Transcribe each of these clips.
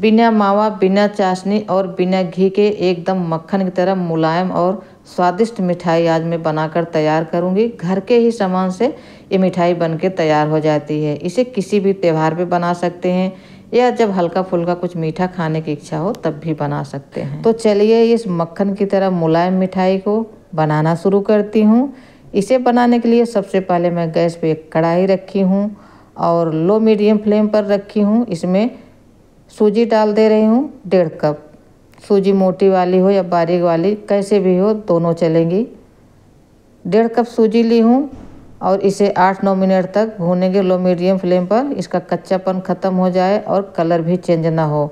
बिना मावा बिना चाशनी और बिना घी के एकदम मक्खन की तरह मुलायम और स्वादिष्ट मिठाई आज मैं बनाकर तैयार करूंगी घर के ही सामान से ये मिठाई बनके तैयार हो जाती है इसे किसी भी त्यौहार पे बना सकते हैं या जब हल्का फुल्का कुछ मीठा खाने की इच्छा हो तब भी बना सकते हैं तो चलिए इस मक्खन की तरह मुलायम मिठाई को बनाना शुरू करती हूँ इसे बनाने के लिए सबसे पहले मैं गैस पर एक कढ़ाई रखी हूँ और लो मीडियम फ्लेम पर रखी हूँ इसमें सूजी डाल दे रही हूँ डेढ़ कप सूजी मोटी वाली हो या बारीक वाली कैसे भी हो दोनों चलेंगी डेढ़ कप सूजी ली हूँ और इसे आठ नौ मिनट तक भूनेंगे लो मीडियम फ्लेम पर इसका कच्चापन ख़त्म हो जाए और कलर भी चेंज ना हो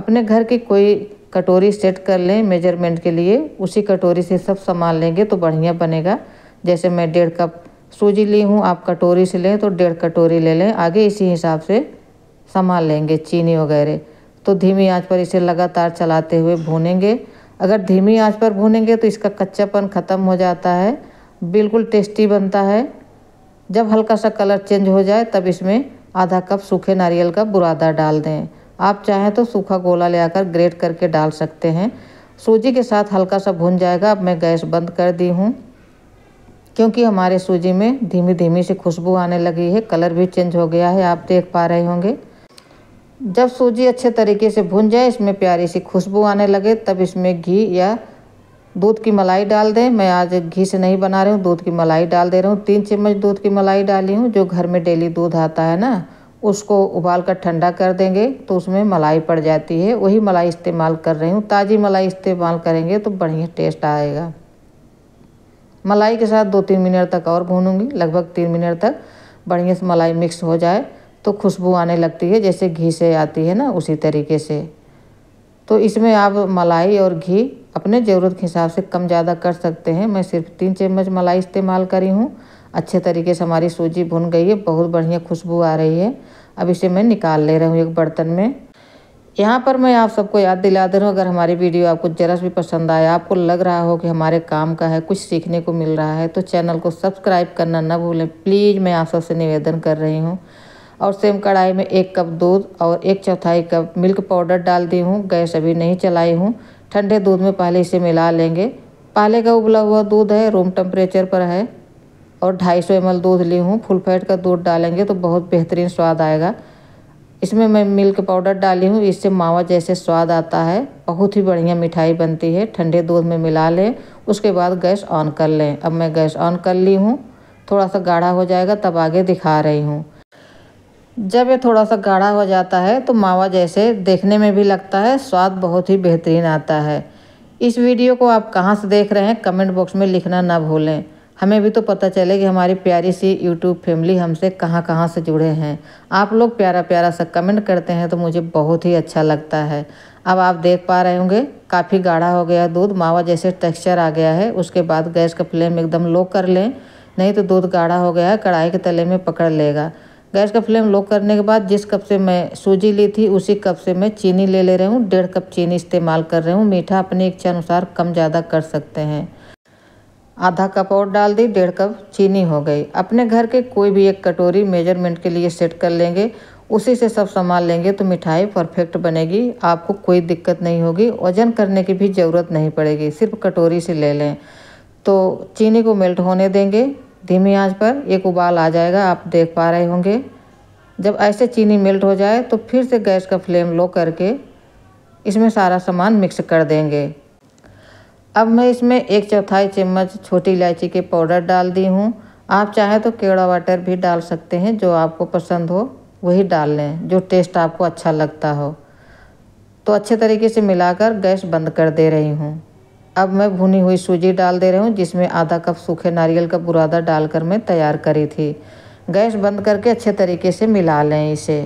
अपने घर की कोई कटोरी सेट कर लें मेजरमेंट के लिए उसी कटोरी से सब सामान लेंगे तो बढ़िया बनेगा जैसे मैं डेढ़ कप सूजी ली हूँ आप कटोरी से लें तो डेढ़ कटोरी ले लें आगे इसी हिसाब से संभाल लेंगे चीनी वगैरह तो धीमी आंच पर इसे लगातार चलाते हुए भूनेंगे अगर धीमी आंच पर भूनेंगे तो इसका कच्चापन ख़त्म हो जाता है बिल्कुल टेस्टी बनता है जब हल्का सा कलर चेंज हो जाए तब इसमें आधा कप सूखे नारियल का बुरादा डाल दें आप चाहें तो सूखा गोला ले आकर ग्रेट करके डाल सकते हैं सूजी के साथ हल्का सा भुन जाएगा अब मैं गैस बंद कर दी हूँ क्योंकि हमारे सूजी में धीमी धीमी से खुशबू आने लगी है कलर भी चेंज हो गया है आप देख पा रहे होंगे जब सूजी अच्छे तरीके से भुन जाए इसमें प्यारी सी खुशबू आने लगे तब इसमें घी या दूध की मलाई डाल दें मैं आज घी से नहीं बना रही हूँ दूध की मलाई डाल दे रही हूँ तीन चम्मच दूध की मलाई डाली हूँ जो घर में डेली दूध आता है ना उसको उबाल कर ठंडा कर देंगे तो उसमें मलाई पड़ जाती है वही मलाई इस्तेमाल कर रही हूँ ताज़ी मलाई इस्तेमाल करेंगे तो बढ़िया टेस्ट आएगा मलाई के साथ दो तीन मिनट तक और भूनूंगी लगभग तीन मिनट तक बढ़िया से मलाई मिक्स हो जाए तो खुशबू आने लगती है जैसे घी से आती है ना उसी तरीके से तो इसमें आप मलाई और घी अपने ज़रूरत के हिसाब से कम ज़्यादा कर सकते हैं मैं सिर्फ तीन चम्मच मलाई इस्तेमाल करी हूँ अच्छे तरीके से हमारी सूजी भुन गई है बहुत बढ़िया खुशबू आ रही है अब इसे मैं निकाल ले रही हूँ एक बर्तन में यहाँ पर मैं आप सबको याद दिला दे रहा हूँ अगर हमारी वीडियो आपको जरा भी पसंद आया आपको लग रहा हो कि हमारे काम का है कुछ सीखने को मिल रहा है तो चैनल को सब्सक्राइब करना ना भूलें प्लीज़ मैं आप सबसे निवेदन कर रही हूँ और सेम कढ़ाई में एक कप दूध और एक चौथाई कप मिल्क पाउडर डाल दी हूँ गैस अभी नहीं चलाई हूँ ठंडे दूध में पहले इसे मिला लेंगे पहले का उबला हुआ दूध है रूम टेम्परेचर पर है और 250 सौ दूध ली हूँ फुल फैट का दूध डालेंगे तो बहुत बेहतरीन स्वाद आएगा इसमें मैं मिल्क पाउडर डाली हूँ इससे मावा जैसे स्वाद आता है बहुत ही बढ़िया मिठाई बनती है ठंडे दूध में मिला लें उसके बाद गैस ऑन कर लें अब मैं गैस ऑन कर ली हूँ थोड़ा सा गाढ़ा हो जाएगा तब आगे दिखा रही हूँ जब ये थोड़ा सा गाढ़ा हो जाता है तो मावा जैसे देखने में भी लगता है स्वाद बहुत ही बेहतरीन आता है इस वीडियो को आप कहाँ से देख रहे हैं कमेंट बॉक्स में लिखना ना भूलें हमें भी तो पता चले कि हमारी प्यारी सी यूट्यूब फैमिली हमसे कहाँ कहाँ से जुड़े हैं आप लोग प्यारा प्यारा सा कमेंट करते हैं तो मुझे बहुत ही अच्छा लगता है अब आप देख पा रहे होंगे काफ़ी गाढ़ा हो गया दूध मावा जैसे टेक्सचर आ गया है उसके बाद गैस का फ्लेम एकदम लो कर लें नहीं तो दूध गाढ़ा हो गया है कढ़ाई के तले में पकड़ लेगा गैस का फ्लेम लो करने के बाद जिस कप से मैं सूजी ली थी उसी कप से मैं चीनी ले ले रही हूँ डेढ़ कप चीनी इस्तेमाल कर रही हूँ मीठा अपनी इच्छा अनुसार कम ज़्यादा कर सकते हैं आधा कप और डाल दी डेढ़ कप चीनी हो गई अपने घर के कोई भी एक कटोरी मेजरमेंट के लिए सेट कर लेंगे उसी से सब संभाल लेंगे तो मिठाई परफेक्ट बनेगी आपको कोई दिक्कत नहीं होगी वजन करने की भी ज़रूरत नहीं पड़ेगी सिर्फ कटोरी से ले लें तो चीनी को मेल्ट होने देंगे धीमी आंच पर एक उबाल आ जाएगा आप देख पा रहे होंगे जब ऐसे चीनी मेल्ट हो जाए तो फिर से गैस का फ्लेम लो करके इसमें सारा सामान मिक्स कर देंगे अब मैं इसमें एक चौथाई चम्मच छोटी इलायची के पाउडर डाल दी हूँ आप चाहें तो केड़ा वाटर भी डाल सकते हैं जो आपको पसंद हो वही डाल लें जो टेस्ट आपको अच्छा लगता हो तो अच्छे तरीके से मिलाकर गैस बंद कर दे रही हूँ अब मैं भुनी हुई सूजी डाल दे रही हूँ जिसमें आधा कप सूखे नारियल का बुरादा डालकर मैं तैयार करी थी गैस बंद करके अच्छे तरीके से मिला लें इसे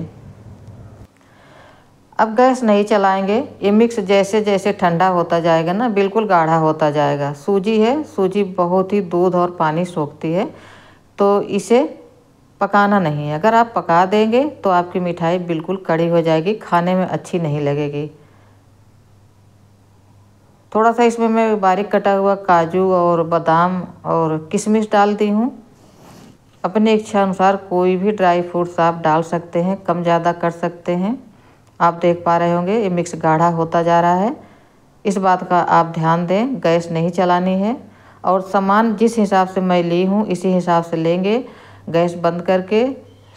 अब गैस नहीं चलाएंगे ये मिक्स जैसे जैसे ठंडा होता जाएगा ना बिल्कुल गाढ़ा होता जाएगा सूजी है सूजी बहुत ही दूध और पानी सोखती है तो इसे पकाना नहीं है अगर आप पका देंगे तो आपकी मिठाई बिल्कुल कड़ी हो जाएगी खाने में अच्छी नहीं लगेगी थोड़ा सा इसमें मैं बारीक कटा हुआ काजू और बादाम और किशमिश डालती हूँ अपने इच्छा अनुसार कोई भी ड्राई फ्रूट्स आप डाल सकते हैं कम ज़्यादा कर सकते हैं आप देख पा रहे होंगे ये मिक्स गाढ़ा होता जा रहा है इस बात का आप ध्यान दें गैस नहीं चलानी है और सामान जिस हिसाब से मैं ली हूँ इसी हिसाब से लेंगे गैस बंद करके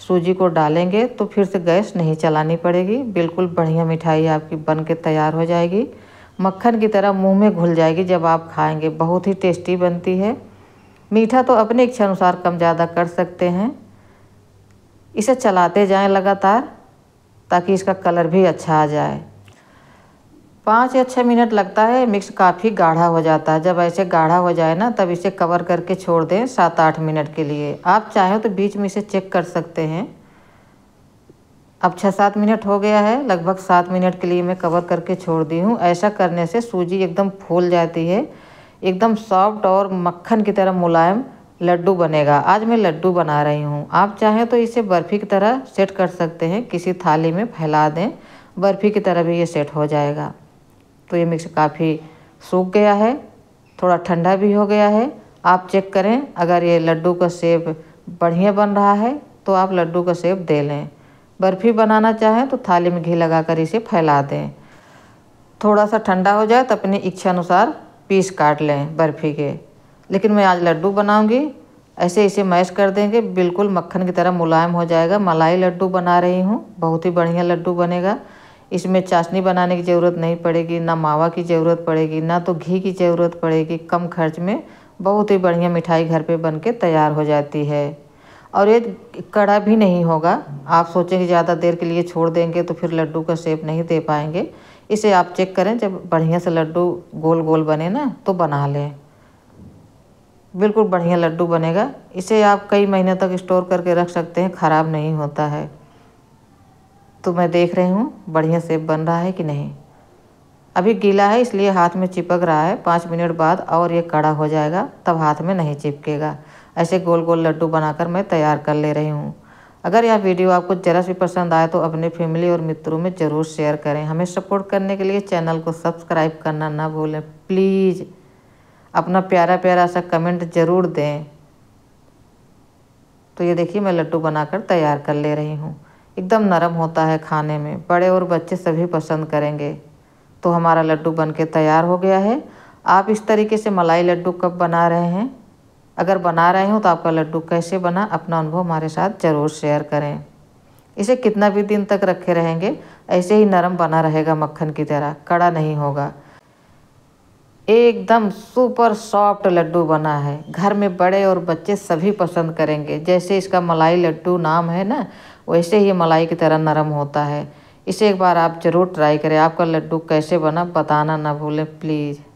सूजी को डालेंगे तो फिर से गैस नहीं चलानी पड़ेगी बिल्कुल बढ़िया मिठाई आपकी बन के तैयार हो जाएगी मक्खन की तरह मुंह में घुल जाएगी जब आप खाएंगे बहुत ही टेस्टी बनती है मीठा तो अपने इच्छा अनुसार कम ज़्यादा कर सकते हैं इसे चलाते जाएं लगातार ताकि इसका कलर भी अच्छा आ जाए पाँच या छः मिनट लगता है मिक्स काफ़ी गाढ़ा हो जाता है जब ऐसे गाढ़ा हो जाए ना तब इसे कवर करके छोड़ दें सात आठ मिनट के लिए आप चाहें तो बीच में इसे चेक कर सकते हैं अब छः सात मिनट हो गया है लगभग सात मिनट के लिए मैं कवर करके छोड़ दी हूँ ऐसा करने से सूजी एकदम फूल जाती है एकदम सॉफ्ट और मक्खन की तरह मुलायम लड्डू बनेगा आज मैं लड्डू बना रही हूँ आप चाहें तो इसे बर्फ़ी की तरह सेट कर सकते हैं किसी थाली में फैला दें बर्फ़ी की तरह भी ये सेट हो जाएगा तो ये मिक्स काफ़ी सूख गया है थोड़ा ठंडा भी हो गया है आप चेक करें अगर ये लड्डू का सेप बढ़िया बन रहा है तो आप लड्डू का सेप दे लें बर्फ़ी बनाना चाहें तो थाली में घी लगाकर इसे फैला दें थोड़ा सा ठंडा हो जाए तो अपनी इच्छा अनुसार पीस काट लें बर्फ़ी के लेकिन मैं आज लड्डू बनाऊंगी ऐसे इसे मैश कर देंगे बिल्कुल मक्खन की तरह मुलायम हो जाएगा मलाई लड्डू बना रही हूँ बहुत ही बढ़िया लड्डू बनेगा इसमें चाशनी बनाने की ज़रूरत नहीं पड़ेगी ना मावा की ज़रूरत पड़ेगी ना तो घी की ज़रूरत पड़ेगी कम खर्च में बहुत ही बढ़िया मिठाई घर पर बन के तैयार हो जाती है और ये कड़ा भी नहीं होगा आप सोचेंगे ज़्यादा देर के लिए छोड़ देंगे तो फिर लड्डू का शेप नहीं दे पाएंगे इसे आप चेक करें जब बढ़िया से लड्डू गोल गोल बने ना तो बना लें बिल्कुल बढ़िया लड्डू बनेगा इसे आप कई महीने तक स्टोर करके रख सकते हैं ख़राब नहीं होता है तो मैं देख रही हूँ बढ़िया सेप बन रहा है कि नहीं अभी गीला है इसलिए हाथ में चिपक रहा है पाँच मिनट बाद और ये कड़ा हो जाएगा तब हाथ में नहीं चिपकेगा ऐसे गोल गोल लड्डू बनाकर मैं तैयार कर ले रही हूँ अगर यह वीडियो आपको ज़रा सी पसंद आए तो अपने फैमिली और मित्रों में ज़रूर शेयर करें हमें सपोर्ट करने के लिए चैनल को सब्सक्राइब करना ना भूलें प्लीज़ अपना प्यारा प्यारा सा कमेंट ज़रूर दें तो ये देखिए मैं लड्डू बनाकर तैयार कर ले रही हूँ एकदम नरम होता है खाने में बड़े और बच्चे सभी पसंद करेंगे तो हमारा लड्डू बनके तैयार हो गया है आप इस तरीके से मलाई लड्डू कब बना रहे हैं अगर बना रहे हो तो आपका लड्डू कैसे बना अपना अनुभव हमारे साथ ज़रूर शेयर करें इसे कितना भी दिन तक रखे रहेंगे ऐसे ही नरम बना रहेगा मक्खन की तरह कड़ा नहीं होगा एकदम सुपर सॉफ्ट लड्डू बना है घर में बड़े और बच्चे सभी पसंद करेंगे जैसे इसका मलाई लड्डू नाम है ना वैसे ही मलाई की तरह नरम होता है इसे एक बार आप ज़रूर ट्राई करें आपका लड्डू कैसे बना बताना ना भूलें प्लीज़